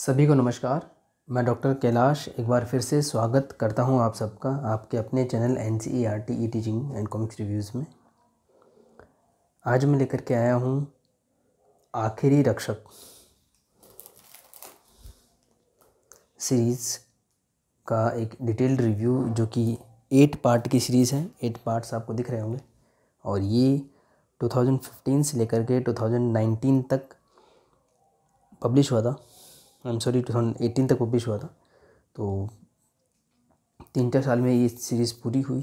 सभी को नमस्कार मैं डॉक्टर कैलाश एक बार फिर से स्वागत करता हूं आप सबका आपके अपने channel N C E R T E teaching and comics reviews में आज मैं लेकर के आया हूं आखिरी रक्षक सीरीज़ का एक डिटेल्ड रिव्यू जो कि एट पार्ट की सीरीज़ है एट पार्ट्स आपको दिख रहे होंगे और ये 2015 से लेकर के 2019 तक पब्लिश हुआ था I am sorry two thousand eighteen तक पब्लिश हुआ था तो तीन चार साल में ये सीरीज़ पूरी हुई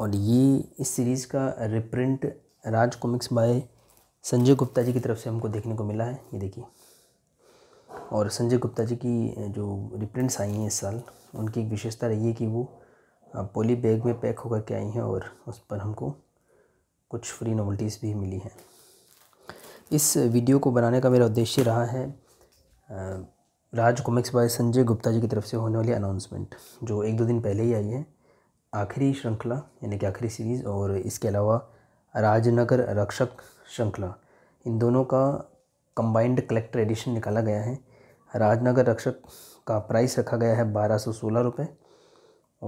और ये इस सीरीज़ का reprint Raj comics by Sanjay Gupta ji की तरफ से हमको देखने को मिला है ये देखिए और संजय गुप्ता जी की जो रिप्रिंट्स आई हैं इस साल उनकी एक विशेषता रही है कि वो पोली बैग में पैक होकर के आई हैं और उस पर हमको कुछ फ्री नॉवल्टीज़ भी मिली हैं इस वीडियो को बनाने का मेरा उद्देश्य रहा है राज कॉमिक्स बाय संजय गुप्ता जी की तरफ से होने वाली अनाउंसमेंट जो एक दो दिन पहले ही आई है आखिरी श्रृंखला यानी कि आखिरी सीरीज़ और इसके अलावा राजनगर रक्षक श्रृंखला इन दोनों का कंबाइंड कलेक्टर एडिशन निकाला गया है राजनगर रक्षक का प्राइस रखा गया है बारह सौ सोलह रुपये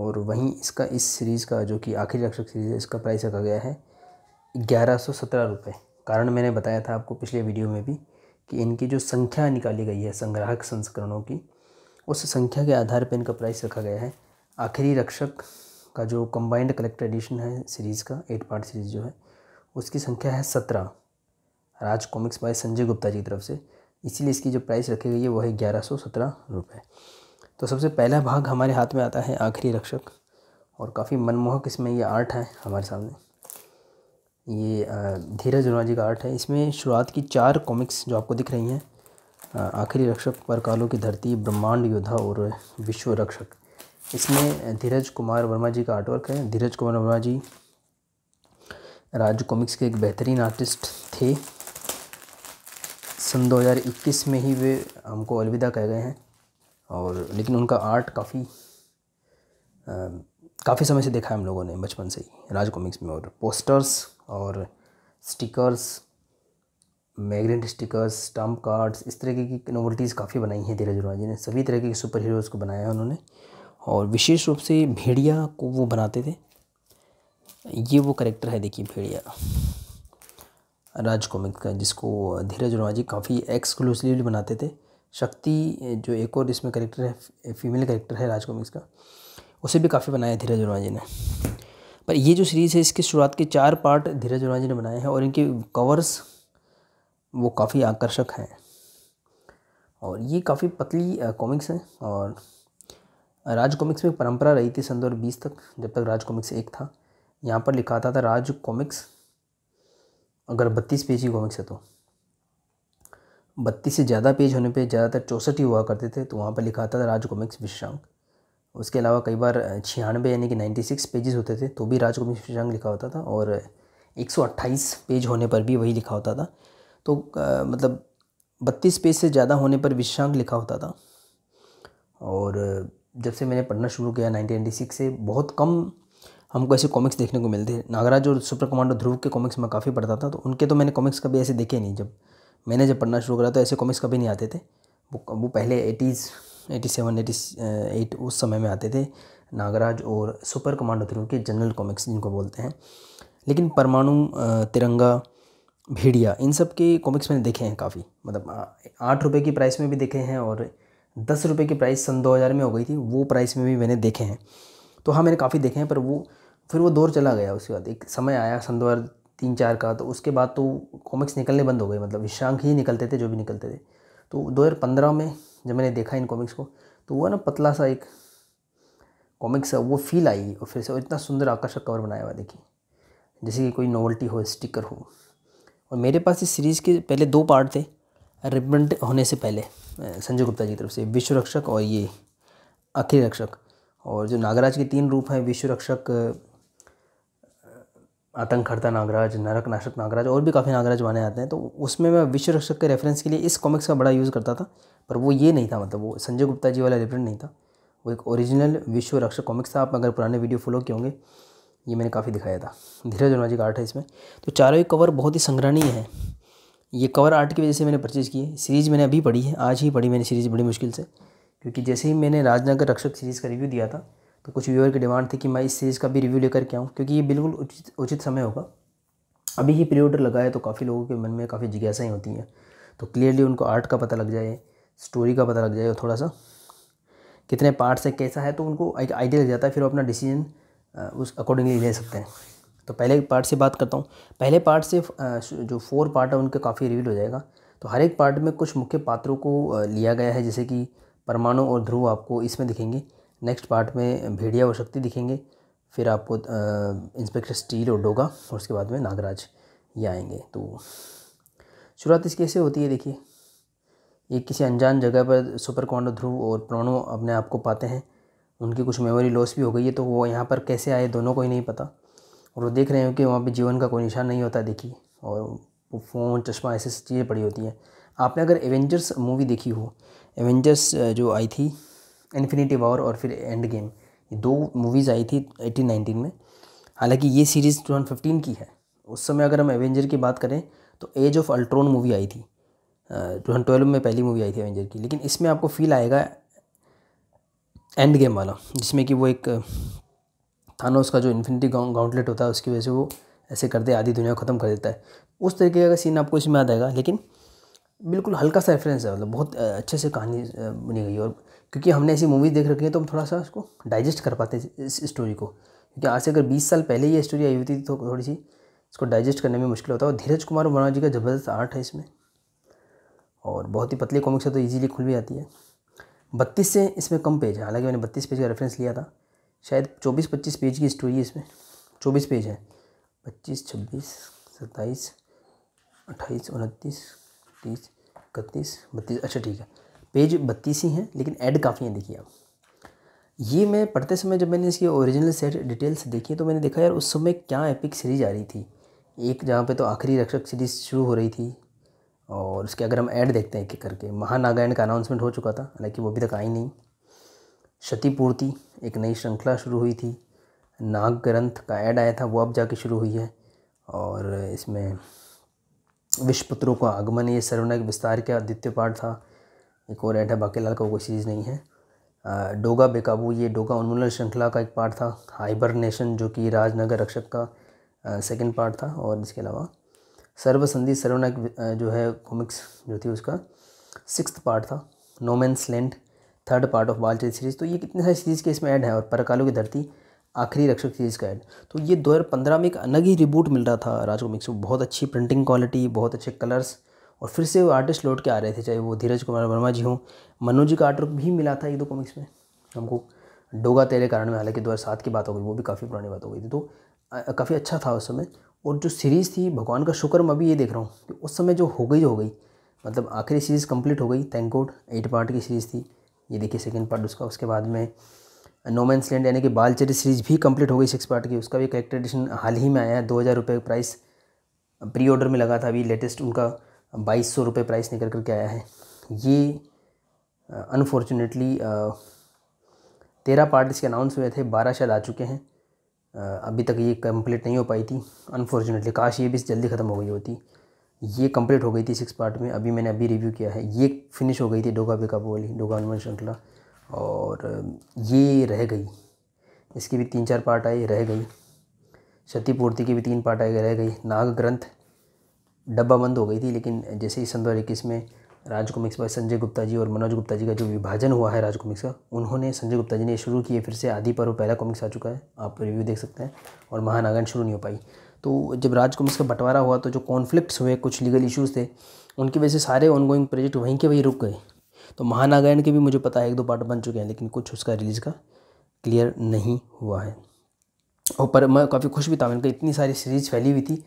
और वहीं इसका इस सीरीज़ का जो कि आखिरी रक्षक सीरीज़ है इसका प्राइस रखा गया है ग्यारह सौ सत्रह रुपये कारण मैंने बताया था आपको पिछले वीडियो में भी कि इनकी जो संख्या निकाली गई है संग्राहक संस्करणों की उस संख्या के आधार पर इनका प्राइस रखा गया है आखिरी रक्षक का जो कंबाइंड कलेक्टर एडिशन है सीरीज़ का एट पार्ट सीरीज़ जो है उसकी संख्या है सत्रह राज कॉमिक्स बाय संजय गुप्ता जी की तरफ से इसीलिए इसकी जो प्राइस रखी गई है वो है ग्यारह सौ सत्रह रुपये तो सबसे पहला भाग हमारे हाथ में आता है आखिरी रक्षक और काफ़ी मनमोहक इसमें ये आर्ट है हमारे सामने ये धीरज जी का आर्ट है इसमें शुरुआत की चार कॉमिक्स जो आपको दिख रही हैं आखिरी रक्षक परकालों की धरती ब्रह्मांड योद्धा और विश्व रक्षक इसमें धीरज कुमार वर्मा जी का आर्टवर्क है धीरज कुमार वर्मा जी राज कॉमिक्स के एक बेहतरीन आर्टिस्ट थे सन 2021 में ही वे हमको अलविदा कह गए हैं और लेकिन उनका आर्ट काफ़ी काफ़ी समय से देखा है हम लोगों ने बचपन से ही राज कॉमिक्स में और पोस्टर्स और stickers magnet stickers stamp cards इस तरह की नोवल्टीज़ काफ़ी बनाई हैं धीरज राज जी ने सभी तरह के सुपर हीरोज़ को बनाया है उन्होंने और विशेष रूप से भेड़िया को वो बनाते थे ये वो करेक्टर है देखिए भेड़िया राज कॉमिक का जिसको धीरज वर्मा जी काफ़ी एक्सक्लूसिवली बनाते थे शक्ति जो एक और इसमें करेक्टर है फीमेल करेक्टर है राज कॉमिक्स का उसे भी काफ़ी बनाया धीरज वर्मा जी ने पर ये जो सीरीज़ है इसकी शुरुआत के चार पार्ट धीरज वर्मा जी ने बनाए हैं और इनके कवर्स वो काफ़ी आकर्षक हैं और ये काफ़ी पतली कॉमिक्स हैं और राज कॉमिक्स में परंपरा रही थी सन दो बीस तक जब तक राज कॉमिक्स एक था यहाँ पर लिखा आता था राज कॉमिक्स अगर बत्तीस पेज की कॉमिक्स है तो बत्तीस से ज़्यादा पेज होने पे ज़्यादातर चौंसठ ही हुआ करते थे तो वहाँ पर लिखा आता था राज कॉमिक्स विश्रांक उसके अलावा कई बार छियानवे यानी कि नाइन्टी सिक्स पेजेस होते थे तो भी राजगोविंद शशांक लिखा होता था और एक सौ अट्ठाईस पेज होने पर भी वही लिखा होता था तो आ, मतलब बत्तीस पेज से ज़्यादा होने पर विशांक लिखा होता था और जब से मैंने पढ़ना शुरू किया नाइनटीन नाइन्टी सिक्स से बहुत कम हमको ऐसे कॉमिक्स देखने को मिलते हैं नागराज और सुपर कमांडो ध्रुव के कॉमिक्स मैं काफ़ी पढ़ता था तो उनके तो मैंने कॉमिक्स कभी ऐसे देखे नहीं जब मैंने जब पढ़ना शुरू करा तो ऐसे कॉमिक्स कभी नहीं आते थे वो वो पहले eighties eighty seven eighty eight उस समय में आते थे नागराज और सुपर कमांडो थ्रू के जनरल कॉमिक्स जिनको बोलते हैं लेकिन परमाणु तिरंगा भेड़िया इन सब के कॉमिक्स मैंने देखे हैं काफ़ी मतलब आठ रुपये की प्राइस में भी देखे हैं और दस रुपये की प्राइस सन दो हज़ार में हो गई थी वो प्राइस में भी मैंने देखे हैं तो हाँ मैंने काफ़ी देखे हैं पर वो फिर वो दौर चला गया उसके बाद एक समय आया सन दो तीन चार का तो उसके बाद तो कॉमिक्स निकलने बंद हो गए मतलब विश्रांक ही निकलते थे जो भी निकलते थे तो पंद्रह में जब मैंने देखा इन कॉमिक्स को तो वो ना पतला सा एक कॉमिक्स है वो फील आई और फिर से और इतना सुंदर आकर्षक कवर बनाया हुआ देखिए जैसे कि कोई नॉवल्टी हो स्टिकर हो और मेरे पास इस सीरीज़ के पहले दो पार्ट थे रिप्रिंट होने से पहले संजय गुप्ता जी की तरफ से विश्व रक्षक और ये अखिल रक्षक और जो नागराज के तीन रूप हैं विश्व रक्षक आतंकर्ता नागराज नरक नाशक नागराज और भी काफ़ी नागराज माने जाते हैं तो उसमें मैं विश्व रक्षक के रेफरेंस के लिए इस कॉमिक्स का बड़ा यूज़ करता था पर वो ये नहीं था मतलब वो संजय गुप्ता जी वाला रेफरेंट नहीं था वो एक ओरिजिनल विश्व रक्षक कॉमिक्स था आप अगर पुराने वीडियो फॉलो किए होंगे ये मैंने काफ़ी दिखाया था धीरज वर्मा जी का आर्ट है इसमें तो चारों ही कवर बहुत ही संग्रहणीय है ये कवर आर्ट की वजह से मैंने परचेज़ किए सीरीज़ मैंने अभी पढ़ी है आज ही पढ़ी मैंने सीरीज़ बड़ी मुश्किल से क्योंकि जैसे ही मैंने राजनगर रक्षक सीरीज़ का रिव्यू दिया था तो कुछ व्यूअर की डिमांड थी कि मैं इस सीरीज़ का भी रिव्यू लेकर के आऊँ क्योंकि ये बिल्कुल उचित उचित समय होगा अभी ही प्री ऑर्डर लगा है तो काफ़ी लोगों के मन में काफ़ी जिज्ञासाएँ होती हैं तो क्लियरली उनको आर्ट का पता लग जाए स्टोरी का पता लग जाए थोड़ा सा कितने पार्ट से कैसा है तो उनको एक आइडिया लग जाता है फिर वो अपना डिसीजन उस अकॉर्डिंगली ले सकते हैं तो पहले पार्ट से बात करता हूँ पहले पार्ट से जो फोर पार्ट है उनका काफ़ी रिवील हो जाएगा तो हर एक पार्ट में कुछ मुख्य पात्रों को लिया गया है जैसे कि परमाणु और ध्रुव आपको इसमें दिखेंगे नेक्स्ट पार्ट में भेड़िया और शक्ति दिखेंगे फिर आपको इंस्पेक्टर स्टील और डोगा और उसके बाद में नागराज ये आएंगे तो शुरुआत इसकी ऐसे होती है देखिए ये किसी अनजान जगह पर सुपर कमांडो ध्रुव और प्रणो अपने आप को पाते हैं उनकी कुछ मेमोरी लॉस भी हो गई है तो वो यहाँ पर कैसे आए दोनों को ही नहीं पता और वो देख रहे हैं कि वहाँ पे जीवन का कोई निशान नहीं होता देखिए और वो फ़ोन चश्मा ऐसी चीज़ें पड़ी होती हैं आपने अगर एवेंजर्स मूवी देखी हो एवेंजर्स जो आई थी इन्फिनिटी वॉर और फिर एंड गेम दो मूवीज़ आई थी एटीन नाइनटीन में हालांकि ये सीरीज़ टू थाउजेंड फिफ्टीन की है उस समय अगर हम एवेंजर की बात करें तो एज ऑफ अल्ट्रॉन मूवी आई थी टू थाउजेंड ट्वेल्व में पहली मूवी आई थी एवेंजर की लेकिन इसमें आपको फील आएगा एंड गेम वाला जिसमें कि वो एक थानोस का जो इन्फिनिटी गाउंटलेट होता है उसकी वजह से वो ऐसे करते आधी दुनिया को ख़त्म कर देता है उस तरीके का सीन आपको इसमें याद आएगा लेकिन बिल्कुल हल्का सा रेफरेंस है मतलब बहुत अच्छे से कहानी बनी गई और क्योंकि हमने ऐसी मूवीज़ देख रखी है तो हम थोड़ा सा उसको डाइजेस्ट कर पाते हैं इस स्टोरी को क्योंकि आज से अगर बीस साल पहले ये स्टोरी आई हुई थी तो थोड़ी सी इसको डाइजेस्ट करने में मुश्किल होता है और धीरज कुमार वर्मा जी का ज़बरदस्त आर्ट है इसमें और बहुत ही पतली कॉमिक्स है तो ईजीली खुल भी आती है बत्तीस से इसमें कम पेज है हालांकि मैंने बत्तीस पेज का रेफरेंस लिया था शायद चौबीस पच्चीस पेज की स्टोरी है इसमें चौबीस पेज है पच्चीस छब्बीस सत्ताईस अट्ठाईस उनतीस तीस इकतीस बत्तीस अच्छा ठीक है पेज बत्तीस ही हैं लेकिन ऐड काफ़ी हैं देखिए आप ये मैं पढ़ते समय जब मैंने इसकी ओरिजिनल सेट डिटेल्स देखी तो मैंने देखा यार उस समय क्या एपिक सीरीज आ रही थी एक जहाँ पे तो आखिरी रक्षक सीरीज शुरू हो रही थी और उसके अगर हम ऐड देखते हैं एक एक करके महानागायण का अनाउंसमेंट हो चुका था हालांकि वो अभी तक आई नहीं क्षतिपूर्ति एक नई श्रृंखला शुरू हुई थी नाग ग्रंथ का ऐड आया था वो अब जाके शुरू हुई है और इसमें विश्वपुत्रों का आगमन ये सर्वना विस्तार का द्वितीय पाठ था एक और ऐड है बाकीलाल का कोई सीरीज़ नहीं है आ, डोगा बेकाबू ये डोगा उन्मूलन श्रृंखला का एक पार्ट था हाइबरनेशन जो कि राजनगर रक्षक का सेकंड पार्ट था और इसके अलावा सर्वसंधि सर्वनायक जो है कॉमिक्स जो थी उसका सिक्स पार्ट था no man's land third part of बालचे सीरीज़ तो ये कितने सारी सीरीज़ के इसमें ऐड है और परकालों की धरती आखिरी रक्षक सीरीज़ का ऐड तो ये पंद्रह में एक अलग ही रिबूट मिल रहा था राज कॉमिक्स को बहुत अच्छी प्रिंटिंग क्वालिटी बहुत अच्छे कलर्स और फिर से वो आर्टिस्ट लौट के आ रहे थे चाहे वो धीरज कुमार वर्मा जी हों मनोज जी का आर्टवर्क भी मिला था एक दो कॉमिक्स में हमको डोगा तेरे कारण में हालांकि दो हज़ार सात की बात हो गई वो भी काफ़ी पुरानी बात हो गई थी तो काफ़ी अच्छा था उस समय और जो सीरीज़ थी भगवान का शुक्र मैं अभी ये देख रहा हूँ कि उस समय जो हो गई हो गई मतलब आखिरी सीरीज़ कंप्लीट हो गई थैंक गॉड एट पार्ट की सीरीज़ थी ये देखिए सेकेंड पार्ट उसका उसके बाद में नोमैन स्लैंड यानी कि बालचरी सीरीज़ भी कंप्लीट हो गई सिक्स पार्ट की उसका भी कलेक्टर एडिशन हाल ही में आया है दो हज़ार रुपये प्राइस प्री ऑर्डर में लगा था अभी लेटेस्ट उनका बाईस सौ रुपये प्राइस निकल करके आया है ये अनफॉर्चुनेटली तेरह पार्ट इसके अनाउंस हुए थे बारह शायद आ चुके हैं अभी तक ये कंप्लीट नहीं हो पाई थी अनफॉर्चुनेटली काश ये भी जल्दी ख़त्म हो गई होती ये कंप्लीट हो गई थी सिक्स पार्ट में अभी मैंने अभी रिव्यू किया है ये फिनिश हो गई थी डोगा बेकाबू वाली डोगा अनुमान श्रृंखला और ये रह गई इसकी भी तीन चार पार्ट आए रह गई क्षतिपूर्ति की भी तीन पार्ट आए रह गई नाग ग्रंथ डब्बा बंद हो गई थी लेकिन जैसे ही सन दो में राज कॉमिक्स पर संजय गुप्ता जी और मनोज गुप्ता जी का जो विभाजन हुआ है राज कॉमिक्स का उन्होंने संजय गुप्ता जी ने शुरू किए फिर से आदि पर्व पहला कॉमिक्स आ चुका है आप रिव्यू देख सकते हैं और महानागन शुरू नहीं हो पाई तो जब राज कॉमिक्स का बंटवारा हुआ तो जो कॉन्फ्लिक्ट्स हुए कुछ लीगल इशूज़ थे उनकी वजह से सारे ऑनगोइंग प्रोजेक्ट वहीं के वहीं रुक गए तो महानागायण के भी मुझे पता है एक दो पार्ट बन चुके हैं लेकिन कुछ उसका रिलीज़ का क्लियर नहीं हुआ है और पर मैं काफ़ी खुश भी था मैंने इतनी सारी सीरीज़ फैली हुई थी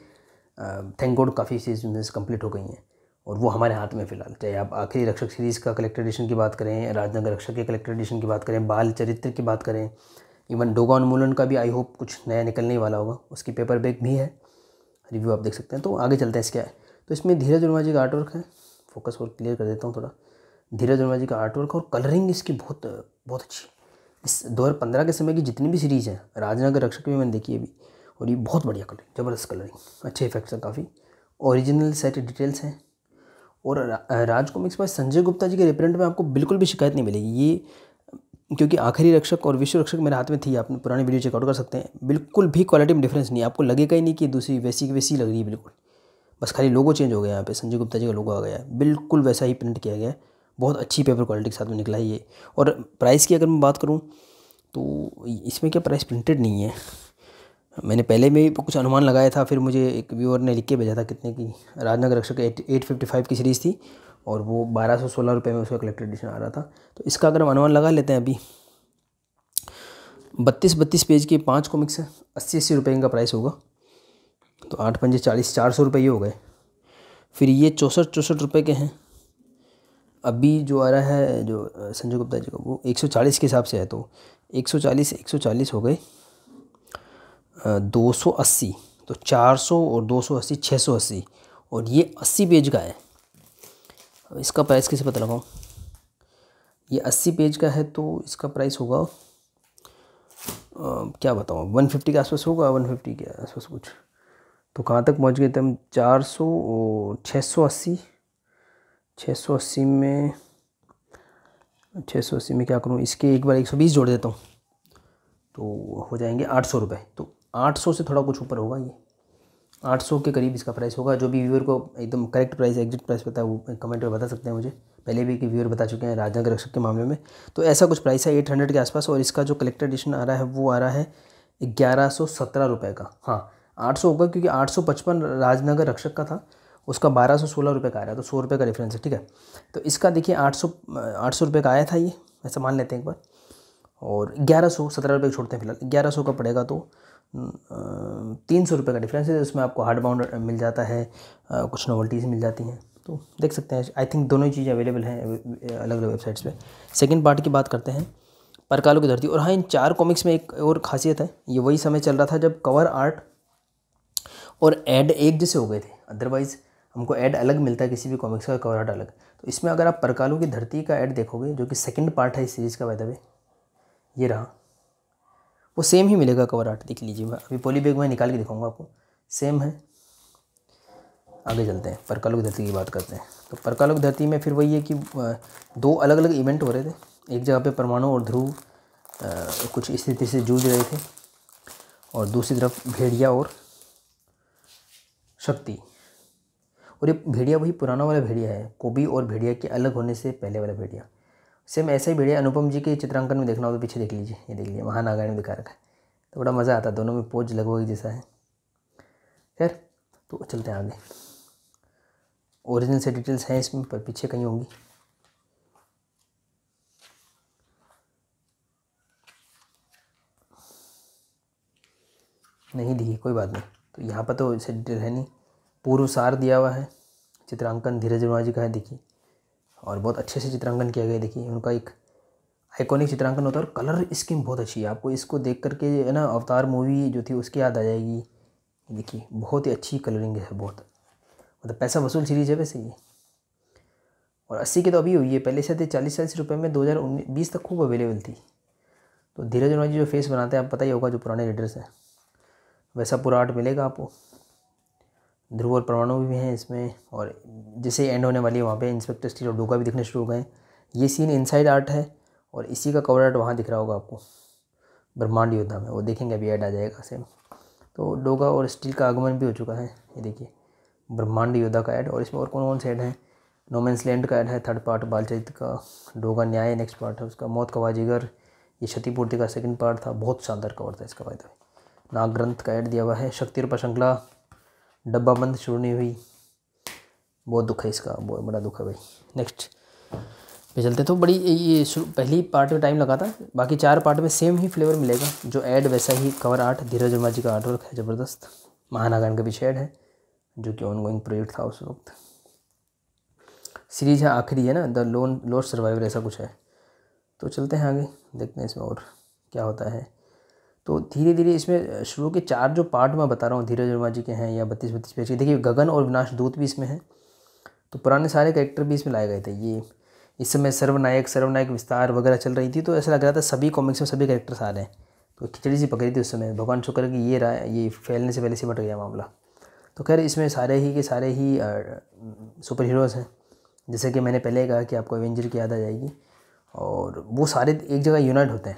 थैंक गॉड काफ़ी सीरीज कंप्लीट हो गई हैं और वो हमारे हाथ में फ़िलहाल चाहे आप आखिरी रक्षक सीरीज़ का कलेक्टर एडिशन की बात करें राजनगर रक्षक के कलेक्टर एडिशन की बात करें बाल चरित्र की बात करें इवन डोगा उन्मूलन का भी आई होप कुछ नया निकलने ही वाला होगा उसकी पेपर बैक भी है रिव्यू आप देख सकते हैं तो आगे चलते हैं इसके तो इसमें धीरज वर्मा जी का आर्ट वर्क है फोकस और क्लियर कर देता हूँ थोड़ा धीरज वर्मा जी का आर्ट वर्क और कलरिंग इसकी बहुत बहुत अच्छी इस दो के समय की जितनी भी सीरीज़ है राजनगर रक्षक भी मैंने देखी अभी और ये बहुत बढ़िया कलर ज़बरदस्त कलरिंग अच्छे इफेक्ट्स हैं काफ़ी ओरिजिनल सेट डिटेल्स हैं और राज कॉमिक्स में संजय गुप्ता जी के रिप्रेंट में आपको बिल्कुल भी शिकायत नहीं मिलेगी ये क्योंकि आखिरी रक्षक और विश्व रक्षक मेरे हाथ में थी आप पुरानी वीडियो चेकआउट कर सकते हैं बिल्कुल भी क्वालिटी में डिफरेंस नहीं है आपको लगेगा ही नहीं कि दूसरी वैसी की वैसी लग रही है बिल्कुल बस खाली लोगो चेंज हो गया यहाँ पे संजय गुप्ता जी का लोगो आ गया है बिल्कुल वैसा ही प्रिंट किया गया है बहुत अच्छी पेपर क्वालिटी के साथ में निकला है ये और प्राइस की अगर मैं बात करूँ तो इसमें क्या प्राइस प्रिंटेड नहीं है मैंने पहले में कुछ अनुमान लगाया था फिर मुझे एक व्यूअर ने लिख के भेजा था कितने की Rajnagar Rakshak eight eight fifty five की सीरीज़ थी और वो बारह सौ सोलह रुपये में उसका कलेक्टर एडिशन आ रहा था तो इसका अगर हम अनुमान लगा लेते हैं अभी बत्तीस बत्तीस पेज के पाँच कॉमिक्स है अस्सी अस्सी रुपये इनका प्राइस होगा तो आठ पंजे चालीस चार सौ रुपये ये हो गए फिर ये चौंसठ चौंसठ रुपये के हैं अभी जो आ रहा है जो संजय गुप्ता जी का वो एक सौ चालीस के हिसाब से है तो एक सौ चालीस एक सौ चालीस हो गए दो सौ अस्सी तो चार सौ और दो सौ अस्सी छः सौ अस्सी और ये अस्सी पेज का है इसका प्राइस कैसे पता लगाऊँ ये अस्सी पेज का है तो इसका प्राइस होगा आ, क्या बताऊँ वन फिफ्टी के आसपास होगा वन फिफ्टी के आसपास कुछ तो कहाँ तक पहुँच गए थे हम चार सौ और छः सौ अस्सी छः सौ अस्सी में छः सौ अस्सी में क्या करूँ इसके एक बार एक सौ बीस जोड़ देता हूँ तो हो जाएंगे आठ सौ रुपये तो 800 से थोड़ा कुछ ऊपर होगा ये 800 के करीब इसका प्राइस होगा जो भी व्यूअर को एकदम करेक्ट प्राइस एग्जिट प्राइस पता है वो कमेंट में बता सकते हैं मुझे पहले भी कि व्यूअर बता चुके हैं राजनगर रक्षक के मामले में तो ऐसा कुछ प्राइस है एट हंड्रेड के आसपास और इसका जो कलेक्टर एडिशन आ रहा है वो आ रहा है ग्यारह सौ सत्रह रुपये का हाँ आठ सौ होगा क्योंकि आठ सौ पचपन राजनगर रक्षक का था उसका बारह सौ सोलह रुपये का आ रहा है तो सौ रुपये का डिफरेंस है ठीक है तो इसका देखिए आठ सौ आठ सौ रुपये का आया था ये ऐसा मान लेते हैं एक बार और ग्यारह सौ सत्रह रुपये छोड़ते हैं फिलहाल ग्यारह सौ का पड़ेगा तो तीन सौ रुपये का डिफरेंस है उसमें आपको हार्ड बाउंड मिल जाता है कुछ नोवल्टीज़ मिल जाती हैं तो देख सकते हैं आई थिंक दोनों ही चीज़ें अवेलेबल हैं अलग अलग वेबसाइट्स पे सेकंड पार्ट की बात करते हैं परकालों की धरती और हाँ इन चार कॉमिक्स में एक और खासियत है ये वही समय चल रहा था जब कवर आर्ट और एड एक जैसे हो गए थे अदरवाइज़ हमको ऐड अलग मिलता है किसी भी कॉमिक्स का कवर आर्ट अलग तो इसमें अगर आप परकालों की धरती का ऐड देखोगे जो कि सेकंड पार्ट है इस सीरीज़ का वैदा ये रहा वो सेम ही मिलेगा कवर आर्ट देख लीजिए मैं अभी पॉली बैग में निकाल के दिखाऊंगा आपको सेम है आगे चलते हैं परकालोक धरती की बात करते हैं तो परकालोक धरती में फिर वही है कि दो अलग अलग इवेंट हो रहे थे एक जगह पे परमाणु और ध्रुव कुछ स्थिति से जूझ रहे थे और दूसरी तरफ भेड़िया और शक्ति और ये भेड़िया वही पुराना वाला भेड़िया है कोबी और भेड़िया के अलग होने से पहले वाला भेड़िया सेम ऐसे ही भिड़िया अनुपम जी के चित्रांकन में देखना हो तो पीछे देख लीजिए ये देख लीजिए महानागायण में दिखा रखा है तो बड़ा मज़ा आता है दोनों में पोज लगभग जैसा है खैर तो चलते हैं आगे ओरिजिनल से डिटेल्स हैं इसमें पर पीछे कहीं होंगी नहीं दिखी कोई बात नहीं तो यहाँ पर तो इसे डिटेल है नहीं पूर्व सार दिया हुआ है चित्रांकन धीरज वर्मा जी का है देखिए और बहुत अच्छे से चित्रांकन किया गया देखिए उनका एक आइकॉनिक चित्रांकन होता है और कलर स्कीम बहुत अच्छी है आपको इसको देख करके है ना अवतार मूवी जो थी उसकी याद आ जाएगी देखिए बहुत ही अच्छी कलरिंग है बहुत मतलब पैसा वसूल सीरीज है वैसे ये और अस्सी की तो अभी हुई है पहले से थे चालीस चालीस रुपये में दो हज़ार उन्नीस बीस तक खूब अवेलेबल थी तो धीरज वर्मा जो फेस बनाते हैं आप पता ही होगा जो पुराने लीडर्स हैं वैसा पूरा आर्ट मिलेगा आपको ध्रुव और परमाणु भी हैं इसमें और जैसे एंड होने वाली है वहाँ पे इंस्पेक्टर स्टील और डोगा भी दिखने शुरू हो गए ये सीन इनसाइड आर्ट है और इसी का कवर आर्ट वहाँ दिख रहा होगा आपको ब्रह्मांड योद्धा में वो देखेंगे अभी ऐड आ जाएगा सेम तो डोगा और स्टील का आगमन भी हो चुका है ये देखिए ब्रह्मांड योद्धा का ऐड और इसमें और कौन कौन से ऐड हैं नोमेंस लैंड का ऐड है थर्ड पार्ट बालचरित का डोगा न्याय नेक्स्ट पार्ट है उसका मौत का वाजिगर ये क्षतिपूर्ति का सेकंड पार्ट था बहुत शानदार कवर था इसका वायदा नागग्रंथ का ऐड दिया हुआ है शक्ति रूपा श्रृंखला डब्बा बंद शुरू नहीं हुई बहुत दुख है इसका बहुत बड़ा दुख है भाई नेक्स्ट पे चलते तो बड़ी ये पहली पार्ट में टाइम लगा था बाकी चार पार्ट में सेम ही फ्लेवर मिलेगा जो ऐड वैसा ही कवर आर्ट धीरज वर्मा जी का आर्ट वर्क है ज़बरदस्त महानागान का पीछे ऐड है जो कि ऑनगोइंग प्रोजेक्ट था उस वक्त सीरीज है आखिरी है ना द लोन लोस्ट सर्वाइवर ऐसा कुछ है तो चलते हैं आगे देखते हैं इसमें और क्या होता है तो धीरे धीरे इसमें शुरू के चार जो पार्ट मैं बता रहा हूँ धीरज वर्मा जी के हैं या बत्तीस बत्तीस पेज के देखिए गगन और विनाश दूत तो भी इसमें हैं तो पुराने सारे कैरेक्टर भी इसमें लाए गए थे ये इस समय सर्वनायक सर्वनायक विस्तार वगैरह चल रही थी तो ऐसा लग रहा था सभी कॉमिक्स में सभी कैरेक्टर्स आ रहे हैं तो खिचड़ी सी पकड़ी थी उस समय भगवान शुक्र की ये रहा ये फैलने से पहले से बट गया मामला तो खैर इसमें सारे ही के सारे ही सुपर हीरोज़ हैं जैसे कि मैंने पहले कहा कि आपको एवेंजर की याद आ जाएगी और वो सारे एक जगह यूनाइट होते हैं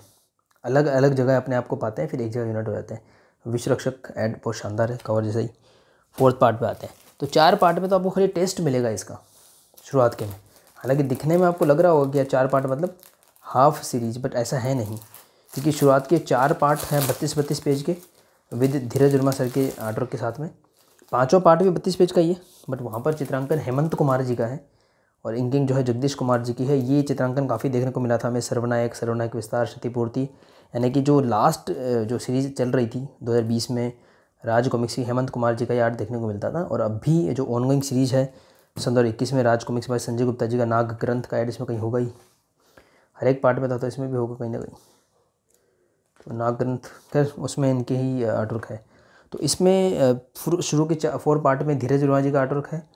अलग अलग जगह अपने आप को पाते हैं फिर एक जगह यूनिट हो जाते हैं विश्वरक्षक एड बहुत शानदार है कवर जैसे ही फोर्थ पार्ट में आते हैं तो चार पार्ट में तो आपको खाली टेस्ट मिलेगा इसका शुरुआत के में हालांकि दिखने में आपको लग रहा होगा कि चार पार्ट मतलब हाफ सीरीज बट ऐसा है नहीं क्योंकि शुरुआत के चार पार्ट हैं बत्तीस बत्तीस पेज के विद धीरज वर्मा सर के आर्डर के साथ में पाँचों पार्ट भी बत्तीस पेज का ही है बट वहाँ पर चित्रांकन हेमंत कुमार जी का है और इंकिंग जो है जगदीश कुमार जी की है ये चित्रांकन काफ़ी देखने को मिला था हमें सर्वनायक सर्वनायक विस्तार क्षतिपूर्ति यानी कि जो लास्ट जो सीरीज़ चल रही थी 2020 में राज कॉमिक्स की हेमंत कुमार जी का ये आर्ट देखने को मिलता था और अभी जो ऑनगोइंग सीरीज़ है सन दो इक्कीस में राज कॉमिक्स भाई संजय गुप्ता जी का नाग ग्रंथ का एड इसमें कहीं होगा ही हर एक पार्ट में था तो इसमें भी होगा कहीं ना कहीं तो नाग ग्रंथ खैर उसमें इनके ही आर्टवर्क है तो इसमें शुरू के चार फोर पार्ट में धीरज वर्मा जी का आर्टवर्क है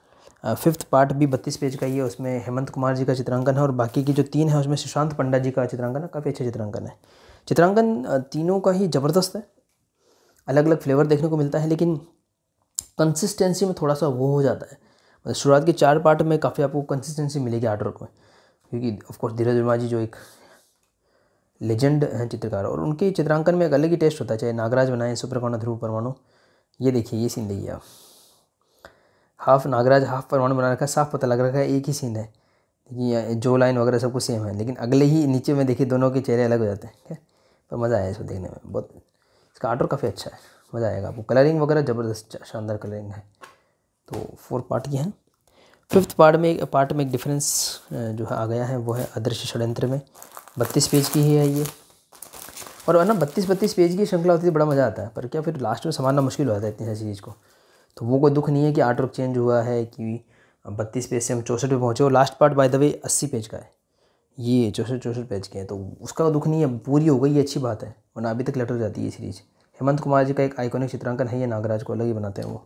फिफ्थ पार्ट भी बत्तीस पेज का ही है उसमें हेमंत कुमार जी का चित्रांकन है और बाकी की जो तीन है उसमें सुशांत पंडा जी का चित्रांकन है काफ़ी अच्छा चित्रांकन है चित्रांकन तीनों का ही ज़बरदस्त है अलग अलग फ्लेवर देखने को मिलता है लेकिन कंसिस्टेंसी में थोड़ा सा वो हो जाता है मतलब शुरुआत के चार पार्ट में काफ़ी आपको कंसिस्टेंसी मिलेगी आर्ट वर्क में क्योंकि ऑफकोर्स धीरज वर्मा जी जो एक लेजेंड हैं चित्रकार और उनके चित्रांकन में एक अलग ही टेस्ट होता है चाहे नागराज बनाए सुप्रकोणा ध्रुव परमाणु ये देखिए ये सीन देखिए आप हाफ नागराज हाफ परमाणु बना रखा है साफ पता लग रखा है एक ही सीन है देखिए जो लाइन वगैरह सब कुछ सेम है लेकिन अगले ही नीचे में देखिए दोनों के चेहरे अलग हो जाते हैं ठीक है पर मज़ा आया इसको देखने में बहुत इसका आर्टर काफ़ी अच्छा है मज़ा आएगा आपको कलरिंग वगैरह ज़बरदस्त शानदार कलरिंग है तो फोर पार्ट की है फिफ्थ पार्ट में एक पार्ट में एक डिफरेंस जो है आ गया है वो है अदृश्य षडयंत्र में बत्तीस पेज की ही है ये और ना बत्तीस बत्तीस पेज की श्रृंखला होती है तो बड़ा मज़ा आता है पर क्या फिर लास्ट में संभालना मुश्किल हो जाता है इतनी सारी चीज़ को तो वो कोई दुख नहीं है कि आर्ट वर्क चेंज हुआ है कि बत्तीस पेज से हम चौंसठ पे पहुँचे और last part by the way अस्सी पेज का है ये चौंसठ चौंसठ पेज के हैं तो उसका दुख नहीं है पूरी हो गई ये अच्छी बात है वरना अभी तक लटर जाती है ये सीरीज़ हेमंत कुमार जी का एक आइकॉनिक चित्रांकन है ये नागराज को अलग ही बनाते हैं वो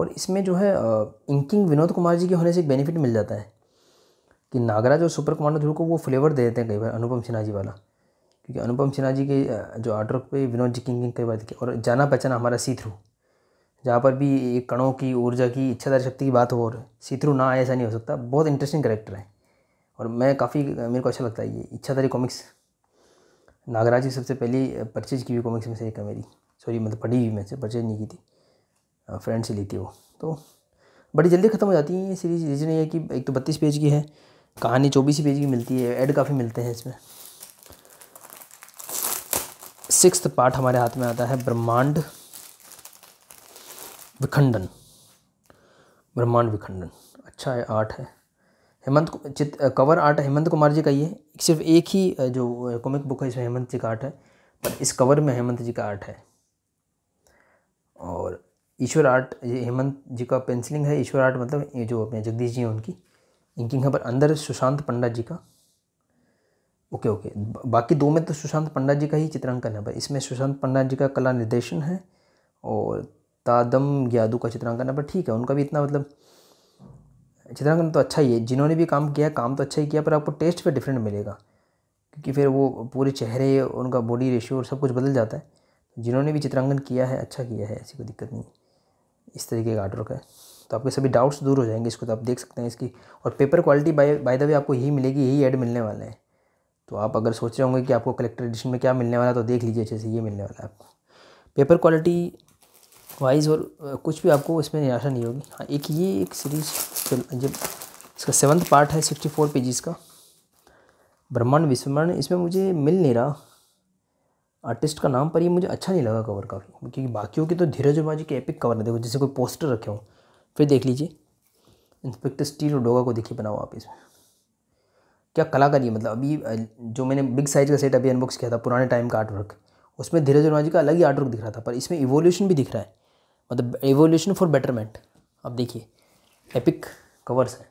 और इसमें जो है इंकिंग विनोद कुमार जी के होने से एक बेनिफिट मिल जाता है कि नागराज और सुपर कमांडो ध्रुव को वो फ्लेवर दे देते हैं कई बार अनुपम सिन्हा जी वाला क्योंकि अनुपम सिन्हा जी के जो आर्ट वर्क पे विनोद जी की इंकिंग कई बार और जाना पहचाना हमारा सी थ्रू जहाँ पर भी कणों की ऊर्जा की इच्छादार शक्ति की बात हो और है ना आए ऐसा नहीं हो सकता बहुत इंटरेस्टिंग करेक्टर है और मैं काफ़ी मेरे को अच्छा लगता है ये इच्छाधारी कॉमिक्स नागराज की सबसे पहली परचेज की हुई कॉमिक्स में से एक है मेरी सॉरी मतलब पढ़ी हुई मैं से परचेज नहीं की थी फ्रेंड से ली थी वो तो बड़ी जल्दी ख़त्म हो जाती है ये सीरीज रीज़न ये है कि एक तो बत्तीस पेज की है कहानी चौबीस पेज की मिलती है एड काफ़ी मिलते हैं इसमें सिक्स पार्ट हमारे हाथ में आता है ब्रह्मांड विखंडन ब्रह्मांड विखंडन अच्छा है आर्ट है हेमंत चित कवर आर्ट हेमंत कुमार जी का ये सिर्फ एक ही जो कॉमिक बुक है इसमें हेमंत जी का आर्ट है पर इस कवर में हेमंत जी का आर्ट है और ईश्वर आर्ट ये हेमंत जी का पेंसिलिंग है ईश्वर आर्ट मतलब ये जो अपने जगदीश जी हैं उनकी इंकिंग है पर अंदर सुशांत पंडा जी का ओके ओके बाकी दो में तो सुशांत पंडा जी का ही चित्रांकन है पर इसमें सुशांत पंडा जी का कला निर्देशन है और तादम यादू का चित्रांकन है पर ठीक है उनका भी इतना मतलब चित्रांकन तो अच्छा ही है जिन्होंने भी काम किया काम तो अच्छा ही किया पर आपको टेस्ट पर डिफरेंट मिलेगा क्योंकि फिर वो पूरे चेहरे उनका बॉडी रेशियो और सब कुछ बदल जाता है जिन्होंने भी चित्रांकन किया है अच्छा किया है ऐसी कोई दिक्कत नहीं इस तरीके का आर्ट है तो आपके सभी डाउट्स दूर हो जाएंगे इसको तो आप देख सकते हैं इसकी और paper quality by by the way आपको यही मिलेगी यही ऐड मिलने वाला है तो आप अगर सोच रहे होंगे कि आपको कलेक्टर एडिशन में क्या मिलने वाला है तो देख लीजिए अच्छे से ये मिलने वाला है आपको पेपर क्वालिटी वाइज और कुछ भी आपको इसमें निराशा नहीं होगी हाँ एक ये एक सीरीज जब इसका सेवन्थ पार्ट है सिक्सटी फोर पेजेस का ब्रह्मांड विस्मरण इसमें मुझे मिल नहीं रहा आर्टिस्ट का नाम पर ये मुझे अच्छा नहीं लगा कवर काफ़ी क्योंकि बाकियों तो के तो धीरज बाजी के एपिक कवर नहीं देखो जैसे कोई पोस्टर रखे हो फिर देख लीजिए इंस्पेक्टर स्टील और डोगा को देखिए बनाओ आप इसमें क्या कलाकारी मतलब अभी जो मैंने बिग साइज़ का सेट अभी अनबॉक्स किया था पुराने टाइम का आर्टवर्क उसमें धीरज वर्मा का अलग ही आर्टवर्क दिख रहा था पर इसमें इवोल्यूशन भी दिख रहा है मतलब एवोल्यूशन फॉर बेटरमेंट अब देखिए एपिक कवर्स हैं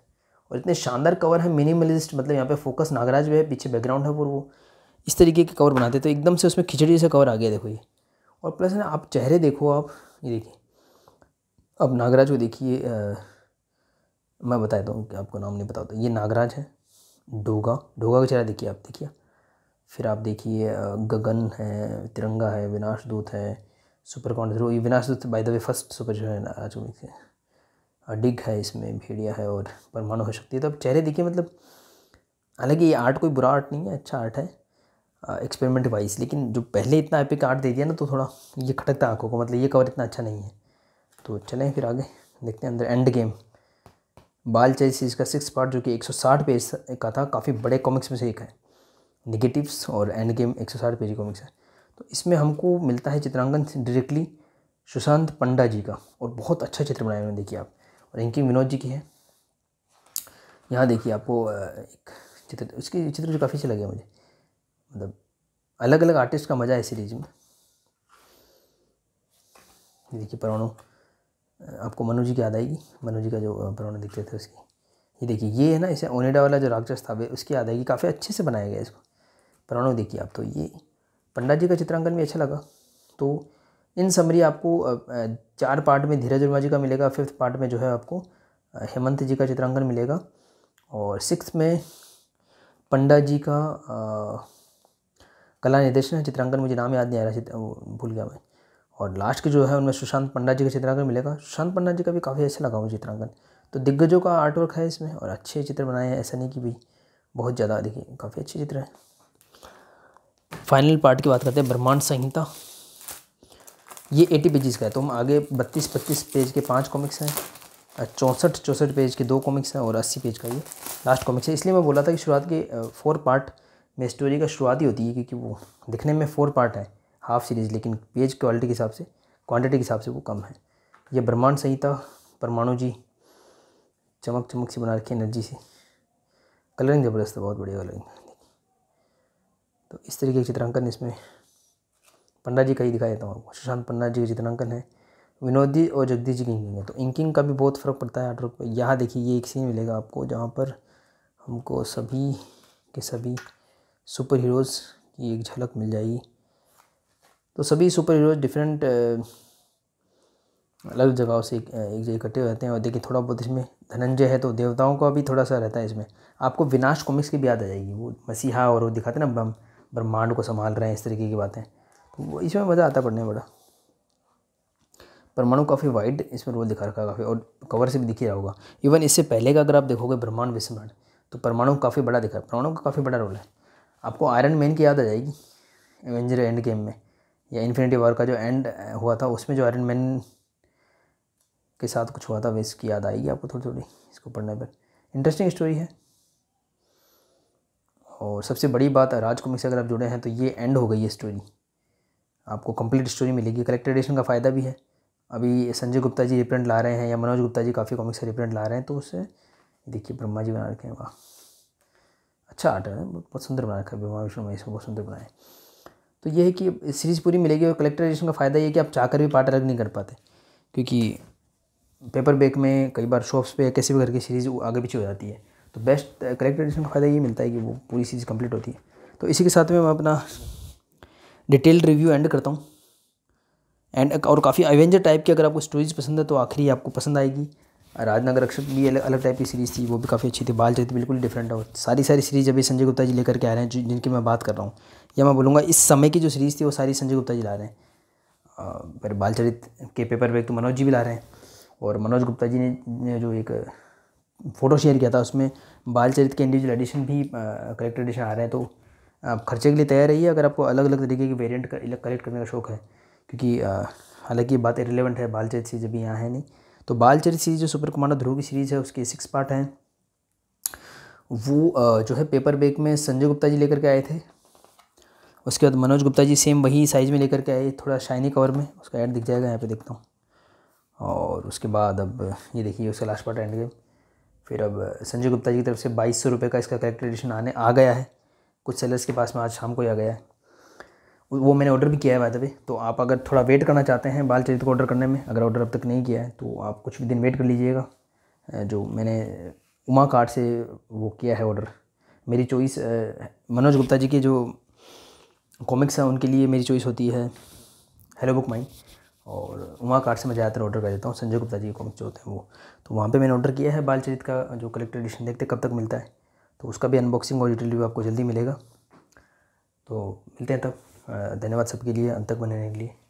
और इतने शानदार कवर हैं मिनिमलिस्ट मतलब यहाँ पे फोकस नागराज भी है पीछे बैकग्राउंड है और वो इस तरीके के कवर बनाते तो एकदम से उसमें खिचड़ी से कवर आ गया देखो ये और प्लस ना आप चेहरे देखो आप ये देखिए अब नागराज को देखिए मैं बता देता हूँ आपको नाम नहीं बताता ये नागराज है डोगा डोगा का चेहरा देखिए आप देखिए फिर आप देखिए गगन है तिरंगा है विनाश दूत है सुपर कॉन्डर विनाश दत्त by the way first super जो है ना आज उम्मीद डिग है इसमें भेड़िया है और परमाणु हो सकती है तो अब चेहरे देखिए मतलब हालांकि ये आर्ट कोई बुरा आर्ट नहीं है अच्छा आर्ट है एक्सपेरिमेंट वाइज लेकिन जो पहले इतना एपिक आर्ट दे दिया ना तो थोड़ा ये खटकता आंखों को मतलब ये कवर इतना अच्छा नहीं है तो चलें फिर आगे देखते हैं अंदर एंड गेम बाल चैल सीरीज का सिक्स पार्ट जो कि 160 पेज का था काफ़ी बड़े कॉमिक्स में से एक है निगेटिव्स और एंड गेम 160 पेज कॉमिक्स है तो इसमें हमको मिलता है चित्रांकन डायरेक्टली सुशांत पंडा जी का और बहुत अच्छा चित्र बनाया उन्होंने देखिए आप और इंकिंग विनोद जी की है यहाँ देखिए आपको एक चित्र इसके चित्र जो काफ़ी अच्छे लगे मुझे मतलब अलग अलग आर्टिस्ट का मज़ा है सीरीज में देखिए परवाणु आपको मनु जी की याद आएगी मनु जी का जो परवाणु दिखते थे उसकी ये देखिए ये है ना इसे ओनेडा वाला जो राक्षस था उसकी याद आएगी काफ़ी अच्छे से बनाया गया इसको परवाणु देखिए आप तो ये पंडा जी का चित्रांकन भी अच्छा लगा तो इन समरी आपको चार पार्ट में धीरज वर्मा जी का मिलेगा फिफ्थ पार्ट में जो है आपको हेमंत जी का चित्रांकन मिलेगा और सिक्स में पंडा जी का कला निर्देशन चित्रांकन मुझे नाम याद नहीं आ रहा है भूल गया मैं और लास्ट के जो है उनमें सुशांत पंडा जी का चित्रांकन मिलेगा सुशांत पंडा जी का भी काफ़ी अच्छा लगा मुझे चित्रांकन तो दिग्गजों का आर्ट वर्क है इसमें और अच्छे चित्र बनाए हैं ऐसा नहीं कि भी बहुत ज़्यादा देखिए काफ़ी अच्छे चित्र हैं फाइनल पार्ट की बात करते हैं ब्रह्मांड संहिता ये एटी पेजेस का है तो हम आगे बत्तीस बत्तीस पेज के पाँच कॉमिक्स हैं चौंसठ चौंसठ पेज के दो कॉमिक्स हैं और अस्सी पेज का ये लास्ट कॉमिक्स है इसलिए मैं बोला था कि शुरुआत के फोर पार्ट में स्टोरी का शुरुआत ही होती है क्योंकि वो दिखने में फोर पार्ट है हाफ सीरीज़ लेकिन पेज क्वालिटी के हिसाब से क्वांटिटी के हिसाब से वो कम है ये ब्रह्मांड संहिता परमाणु जी चमक चमक सी बना रखी एनर्जी से कलरिंग ज़बरदस्त है बहुत बढ़िया कलरिंग तो इस तरीके के चित्रांकन इसमें पंडा जी का ही दिखाया देता हूँ आपको सुशांत पंडा जी का चित्रांकन है विनोदी और जगदीश जी की इंकिंग है तो इंकिंग का भी बहुत फ़र्क पड़ता है आठ पर यहाँ देखिए ये एक सीन मिलेगा आपको जहाँ पर हमको सभी के सभी सुपर हीरोज़ की एक झलक मिल जाएगी तो सभी सुपर हीरोज डिफरेंट अलग जगहों से एक, एक जगह इकट्ठे रहते हैं और देखिए थोड़ा बहुत इसमें धनंजय है तो देवताओं का भी थोड़ा सा रहता है इसमें आपको विनाश कॉमिक्स की भी याद आ जाएगी वो मसीहा और वो दिखाते ना बम ब्रह्मांड को संभाल रहे हैं इस तरीके की बातें तो इसमें मज़ा आता पढ़ने में बड़ा परमाणु काफ़ी वाइड इसमें रोल दिखा रखा है काफ़ी और कवर से भी दिख रहा होगा इवन इससे पहले का अगर आप देखोगे ब्रह्मांड विस्मरण तो परमाणु काफ़ी बड़ा दिखा है परमाणु का काफ़ी बड़ा रोल है आपको आयरन मैन की याद आ जाएगी एवेंजर एंड गेम में या इन्फिनिटी वॉर का जो एंड हुआ था उसमें जो आयरन मैन के साथ कुछ हुआ था वे इसकी याद आएगी आपको थोड़ी थोड़ी इसको पढ़ने पर इंटरेस्टिंग स्टोरी है और सबसे बड़ी बात राज कॉमिक से अगर आप जुड़े हैं तो ये एंड हो गई है स्टोरी आपको कंप्लीट स्टोरी मिलेगी कलेक्टर एडिशन का फ़ायदा भी है अभी संजय गुप्ता जी रिप्रिंट ला रहे हैं या मनोज गुप्ता जी काफ़ी कॉमिक से रिप्रिंट ला रहे हैं तो उससे देखिए ब्रह्मा जी बना रखे हैं वाह अच्छा आर्ट है बहुत सुंदर बना रखा है ब्रह्मा विष्णु महेश बहुत सुंदर बनाए तो ये है कि सीरीज़ पूरी मिलेगी और कलेक्टर एडिशन का फ़ायदा ये कि आप चाहकर भी पार्ट अलग नहीं कर पाते क्योंकि पेपर बैक में कई बार शॉप्स पे कैसे भी करके सीरीज़ आगे पीछे हो जाती है तो बेस्ट करेक्टर एडिशन का फ़ायदा ये मिलता है कि वो पूरी सीरीज़ कंप्लीट होती है तो इसी के साथ में मैं अपना डिटेल रिव्यू एंड करता हूँ एंड और काफ़ी एवेंजर टाइप की अगर आपको स्टोरीज पसंद है तो आखिरी आपको पसंद आएगी राजनगर रक्षक भी अलग अलग टाइप की सीरीज़ थी वो भी काफ़ी अच्छी थी बाल चरित्र बिल्कुल डिफरेंट है सारी सारी सीरीज़ अभी संजय गुप्ता जी लेकर के आ रहे हैं जिनकी मैं बात कर रहा हूँ या मैं बोलूँगा इस समय की जो सीरीज़ थी वो सारी संजय गुप्ता जी ला रहे हैं पर बालचरित के पेपर पर एक तो मनोज जी भी ला रहे हैं और मनोज गुप्ता जी ने जो एक फ़ोटो शेयर किया था उसमें बाल चरित्र के इंडिविजुअल एडिशन भी कलेक्टर एडिशन आ रहे हैं तो आप खर्चे के लिए तैयार रहिए अगर आपको अलग अलग तरीके के वेरियंट कलेक्ट करने का शौक है क्योंकि हालांकि ये बात रिलेवेंट है बाल चरित्र सीरीज अभी यहाँ है नहीं तो बाल सीरीज जो सुपर कमांडर ध्रुव की सीरीज़ है उसके सिक्स पार्ट हैं वो जो है पेपर बैग में संजय गुप्ता जी लेकर के आए थे उसके बाद मनोज गुप्ता जी सेम वही साइज़ में लेकर के आए थोड़ा शाइनी कवर में उसका एड दिख जाएगा यहाँ पे देखता हूँ और उसके बाद अब ये देखिए उसका लास्ट पार्ट एंड गेम फिर अब संजय गुप्ता जी की तरफ से बाईस सौ रुपये का इसका कलेक्टर एडिशन आने आ गया है कुछ सेलर्स के पास में आज शाम को ही आ गया है वो मैंने ऑर्डर भी किया है वायदा भी तो आप अगर थोड़ा वेट करना चाहते हैं बाल चरित्र को ऑर्डर करने में अगर ऑर्डर अब तक नहीं किया है तो आप कुछ भी दिन वेट कर लीजिएगा जो मैंने उमा कार्ड से वो किया है ऑर्डर मेरी चॉइस मनोज गुप्ता जी के जो कॉमिक्स हैं उनके लिए मेरी चॉइस होती है हेलो बुक माई और उमा कार्ड से मैं ज़्यादातर ऑर्डर कर देता हूँ संजय गुप्ता जी के कॉमिक्स जो होते हैं वो तो वहाँ पे मैंने ऑर्डर किया है बालचरित का जो कलेक्टर एडिशन देखते कब तक मिलता है तो उसका भी अनबॉक्सिंग और डिटेल भी आपको जल्दी मिलेगा तो मिलते हैं तब धन्यवाद सबके लिए अंत तक बने रहने के लिए